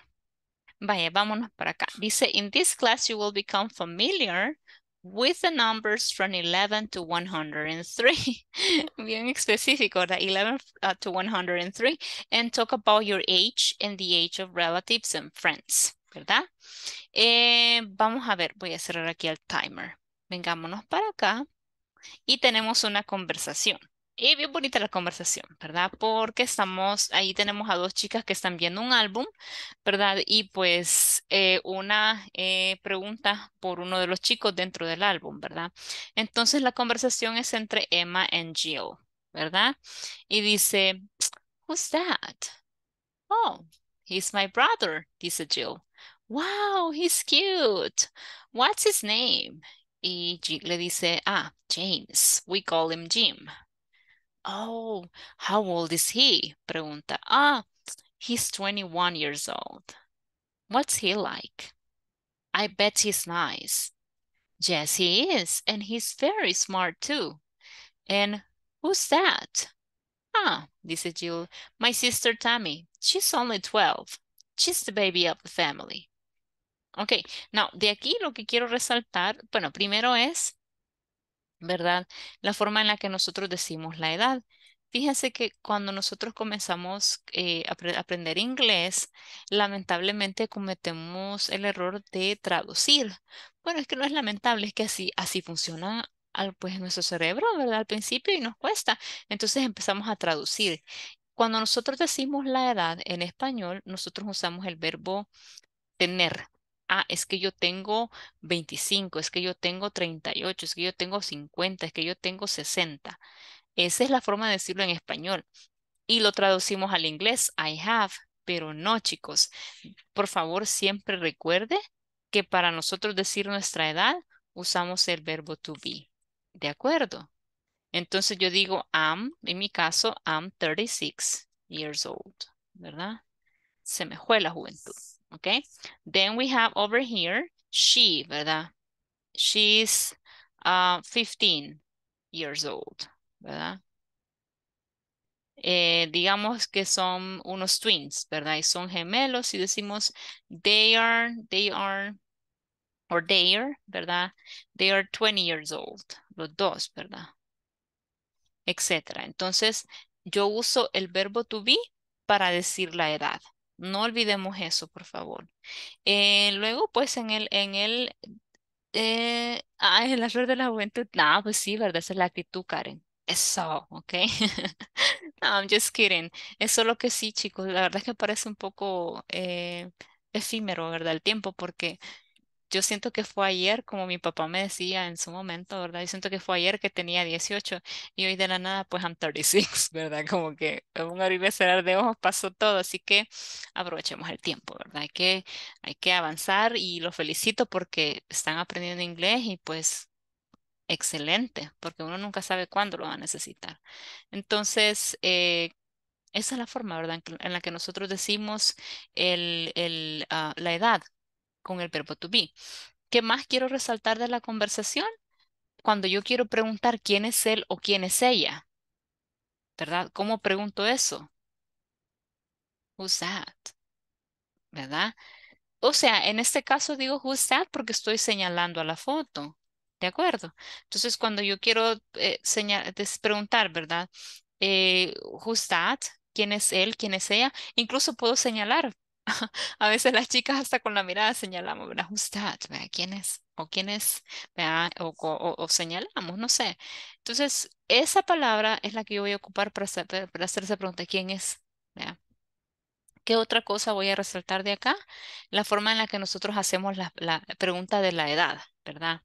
Vaya, vámonos para acá. Dice, in this class you will become familiar with the numbers from 11 to 103. Bien específico, ¿verdad? 11 uh, to 103. And talk about your age and the age of relatives and friends, ¿verdad? Eh, vamos a ver, voy a cerrar aquí el timer vengámonos para acá y tenemos una conversación. Y bien bonita la conversación, ¿verdad? Porque estamos, ahí tenemos a dos chicas que están viendo un álbum, ¿verdad? Y pues eh, una eh, pregunta por uno de los chicos dentro del álbum, ¿verdad? Entonces la conversación es entre Emma y Jill, ¿verdad? Y dice, Who's that? Oh, he's my brother, dice Jill. Wow, he's cute. What's his name? Y Jig le dice, ah, James, we call him Jim. Oh, how old is he? Pregunta, ah, he's 21 years old. What's he like? I bet he's nice. Yes, he is, and he's very smart too. And who's that? Ah, this is Jill, my sister Tammy. She's only 12. She's the baby of the family. Ok, now, de aquí lo que quiero resaltar, bueno, primero es, ¿verdad? La forma en la que nosotros decimos la edad. Fíjense que cuando nosotros comenzamos eh, a aprender inglés, lamentablemente cometemos el error de traducir. Bueno, es que no es lamentable, es que así, así funciona pues, nuestro cerebro, ¿verdad? Al principio y nos cuesta. Entonces empezamos a traducir. Cuando nosotros decimos la edad en español, nosotros usamos el verbo tener, ah, es que yo tengo 25, es que yo tengo 38, es que yo tengo 50, es que yo tengo 60. Esa es la forma de decirlo en español. Y lo traducimos al inglés, I have, pero no, chicos. Por favor, siempre recuerde que para nosotros decir nuestra edad usamos el verbo to be. ¿De acuerdo? Entonces yo digo am, en mi caso, am 36 years old, ¿verdad? Se me fue la juventud okay? Then we have over here, she, ¿verdad? She's uh, 15 years old, ¿verdad? Eh, digamos que son unos twins, ¿verdad? Y son gemelos y decimos they are, they are, or they are, ¿verdad? They are 20 years old, los dos, ¿verdad? Etcétera. Entonces, yo uso el verbo to be para decir la edad, no olvidemos eso, por favor. Eh, luego, pues en el, en el, eh, ah, en la flor de la juventud. No, pues sí, ¿verdad? Esa es la actitud, Karen. Eso, ¿ok? no, I'm just kidding. Eso es lo que sí, chicos. La verdad es que parece un poco eh, efímero, ¿verdad? El tiempo, porque yo siento que fue ayer, como mi papá me decía en su momento, ¿verdad? Yo siento que fue ayer que tenía 18 y hoy de la nada, pues I'm 36, ¿verdad? Como que un abrir y cerrar de ojos pasó todo, así que aprovechemos el tiempo, ¿verdad? Hay que, hay que avanzar y los felicito porque están aprendiendo inglés y pues excelente, porque uno nunca sabe cuándo lo va a necesitar. Entonces, eh, esa es la forma, ¿verdad?, en la que nosotros decimos el, el, ah, la edad, con el verbo to be. ¿Qué más quiero resaltar de la conversación? Cuando yo quiero preguntar quién es él o quién es ella. ¿Verdad? ¿Cómo pregunto eso? Who's ¿Verdad? O sea, en este caso digo who's that porque estoy señalando a la foto. ¿De acuerdo? Entonces, cuando yo quiero eh, preguntar, ¿verdad? Eh, who's ¿Quién es él? ¿Quién es ella? Incluso puedo señalar A veces las chicas hasta con la mirada señalamos, ¿verdad? quién es? o quién es O, o, señalamos, no sé. Entonces, esa palabra es la que yo voy a ocupar para, hacer, para esa pregunta, ¿quién es? ¿Qué otra cosa voy a resaltar de acá? La forma en la que nosotros hacemos la, pregunta de la edad, ¿verdad?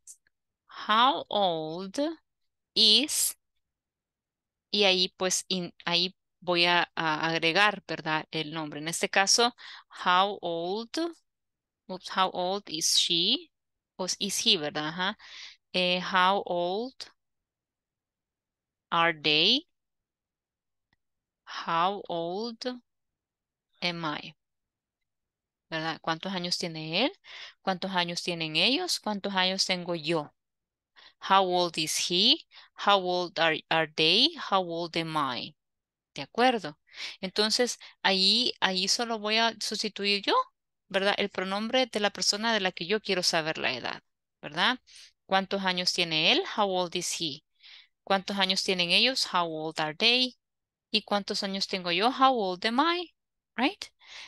How old is... Y ahí pues, ahí voy a, agregar, ¿verdad? El nombre. En este caso, how old, how old is she? Pues, is he, ¿verdad? Eh, how old are they? How old am I? ¿Verdad? ¿Cuántos años tiene él? ¿Cuántos años tienen ellos? ¿Cuántos años tengo yo? How old is he? How old are, are they? How old am I? de acuerdo. Entonces, ahí, ahí solo voy a sustituir yo, ¿verdad? El pronombre de la persona de la que yo quiero saber la edad, ¿verdad? ¿Cuántos años tiene él? How old is he? ¿Cuántos años tienen ellos? How old are they? ¿Y cuántos años tengo yo? How old am I? Right?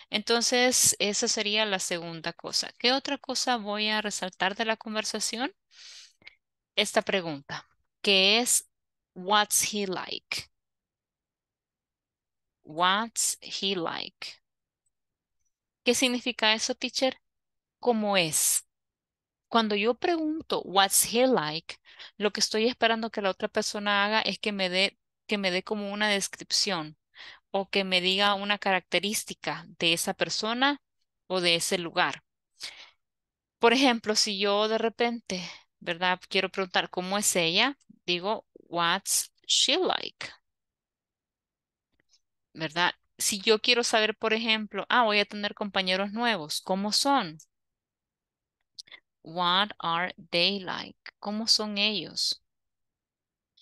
Entonces, esa sería la segunda cosa. ¿Qué otra cosa voy a resaltar de la conversación? Esta pregunta, que es, what's he like? What's he like? ¿Qué significa eso, teacher? ¿Cómo es? Cuando yo pregunto what's he like, lo que estoy esperando que la otra persona haga es que me dé que me dé como una descripción o que me diga una característica de esa persona o de ese lugar. Por ejemplo, si yo de repente, ¿verdad? Quiero preguntar cómo es ella, digo what's she like. ¿verdad? Si yo quiero saber, por ejemplo, ah, voy a tener compañeros nuevos, ¿cómo son? What are they like? ¿Cómo son ellos?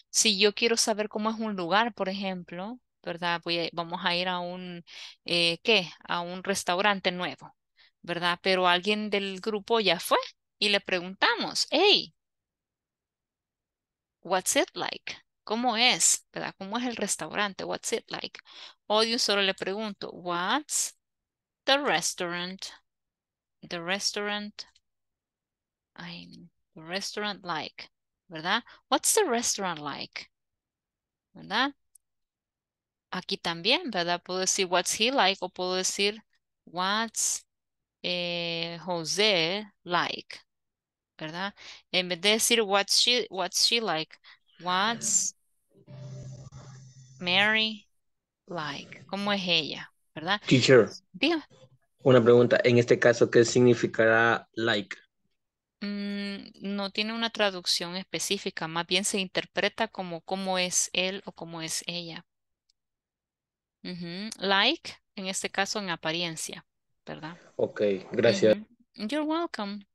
Si yo quiero saber cómo es un lugar, por ejemplo, ¿verdad? Voy vamos a ir a un, eh, ¿qué? A un restaurante nuevo, ¿verdad? Pero alguien del grupo ya fue y le preguntamos, hey, what's it like? ¿Cómo es? ¿Verdad? ¿Cómo es el restaurante? What's it like? O yo solo le pregunto, what's the restaurant? The restaurant. I the restaurant like, ¿verdad? What's the restaurant like? ¿Verdad? Aquí también, ¿verdad? Puedo decir what's he like o puedo decir what's eh, José like, ¿verdad? En vez de decir what's she, what's she like, what's Mary like? ¿Cómo es ella? ¿Verdad? Teacher. Una pregunta. En este caso, ¿qué significará like? Mm, no tiene una traducción específica. Más bien se interpreta como cómo es él o cómo es ella. Like, en este caso, en apariencia. ¿Verdad? Ok, gracias. You're welcome.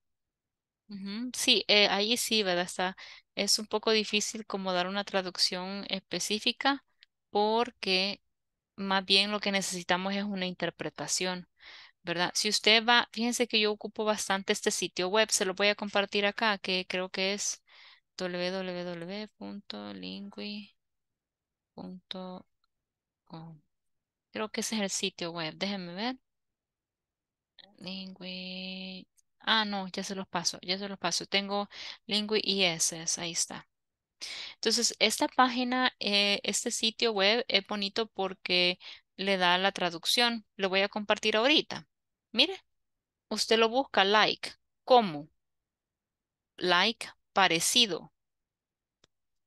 Sí, eh, ahí sí, ¿verdad? Está, es un poco difícil como dar una traducción específica porque más bien lo que necesitamos es una interpretación, ¿verdad? Si usted va, fíjense que yo ocupo bastante este sitio web, se lo voy a compartir acá, que creo que es www.lingui.com. Creo que ese es el sitio web, déjenme ver. Lingui. Ah, no, ya se los paso, ya se los paso. Tengo Lingui es, ahí está. Entonces, esta página, eh, este sitio web es bonito porque le da la traducción. Lo voy a compartir ahorita. Mire, usted lo busca like. ¿Cómo? Like parecido.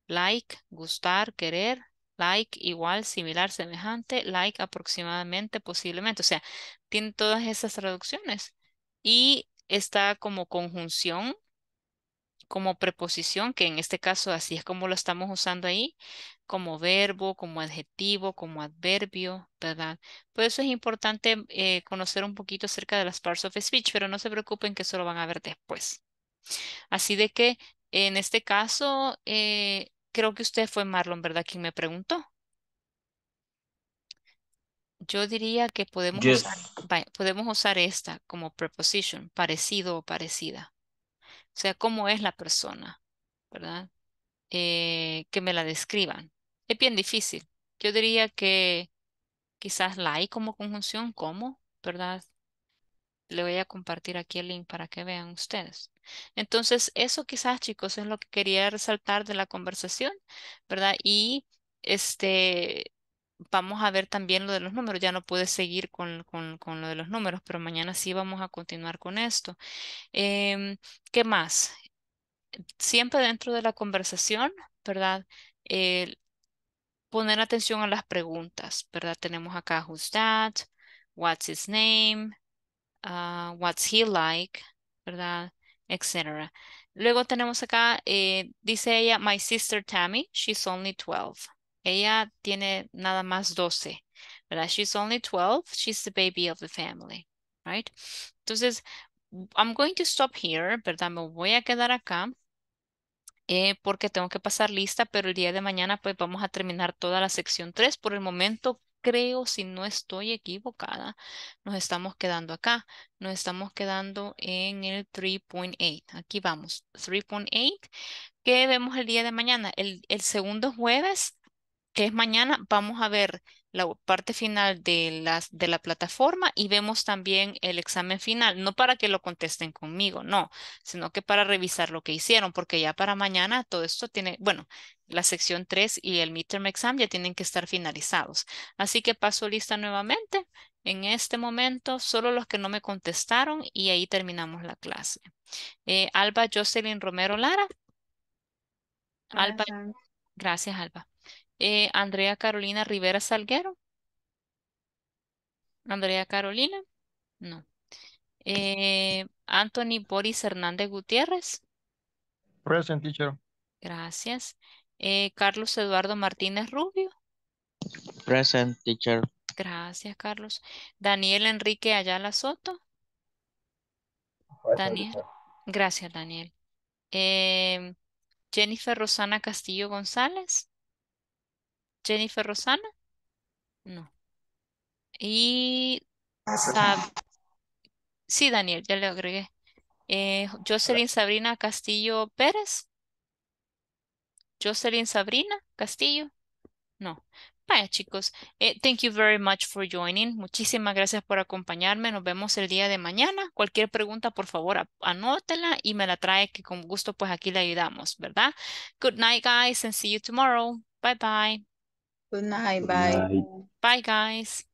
Like, gustar, querer. Like igual, similar, semejante. Like aproximadamente, posiblemente. O sea, tiene todas esas traducciones. Y está como conjunción como preposición, que en este caso así es como lo estamos usando ahí, como verbo, como adjetivo, como adverbio, ¿verdad? Por eso es importante eh, conocer un poquito acerca de las parts of speech, pero no se preocupen que eso lo van a ver después. Así de que en este caso, eh, creo que usted fue Marlon, ¿verdad? Quien me preguntó. Yo diría que podemos, usar, podemos usar esta como preposición, parecido o parecida. O sea, cómo es la persona, ¿verdad? Eh, que me la describan. Es bien difícil. Yo diría que quizás la hay como conjunción, ¿cómo? ¿Verdad? Le voy a compartir aquí el link para que vean ustedes. Entonces, eso quizás, chicos, es lo que quería resaltar de la conversación, ¿verdad? Y este, vamos a ver también lo de los números. Ya no pude seguir con, lo de los números, pero mañana sí vamos a continuar con esto. Em, ¿Qué más? Siempre dentro de la conversación, ¿verdad? poner atención a las preguntas, ¿verdad? Tenemos acá who's that, what's his name, ah, what's he like, ¿verdad? Etcétera. Luego tenemos acá, eh, dice ella, my sister Tammy, she's only 12. Ella tiene nada más 12, ¿verdad? She's only 12. She's the baby of the family, right? Entonces, I'm going to stop here, ¿verdad? Me voy a quedar acá. Eh, porque tengo que pasar lista, pero el día de mañana pues vamos a terminar toda la sección 3. Por el momento creo, si no estoy equivocada, nos estamos quedando acá. Nos estamos quedando en el 3.8. Aquí vamos, 3.8. ¿Qué vemos el día de mañana? el segundo jueves que es mañana, vamos a ver la parte final de, las, de la plataforma y vemos también el examen final, no para que lo contesten conmigo, no, sino que para revisar lo que hicieron, porque ya para mañana todo esto tiene, bueno, la sección 3 y el midterm exam ya tienen que estar finalizados. Así que paso lista nuevamente. En este momento, solo los que no me contestaron y ahí terminamos la clase. Eh, Alba Jocelyn Romero Lara. Alba, gracias Alba. Eh, Andrea Carolina Rivera Salguero. Andrea Carolina. No. Eh, Anthony Boris Hernández Gutiérrez. Present, teacher. Gracias. Eh, Carlos Eduardo Martínez Rubio. Present, teacher. Gracias, Carlos. Daniel Enrique Ayala Soto. Daniel. Gracias, Daniel. Jennifer Rosana Castillo González. Jennifer Rosana. No. Y sí, Daniel, ya le agregué. Eh, Jocelyn Sabrina Castillo Pérez. Jocelyn Sabrina Castillo. No. Vaya, chicos. Eh, thank you very much for joining. Muchísimas gracias por acompañarme. Nos vemos el día de mañana. Cualquier pregunta, por favor, anótela y me la trae, que con gusto, pues aquí le ayudamos, ¿verdad? Good night, guys, and see you tomorrow. Bye bye. Good night. Bye. Good night. Bye, guys.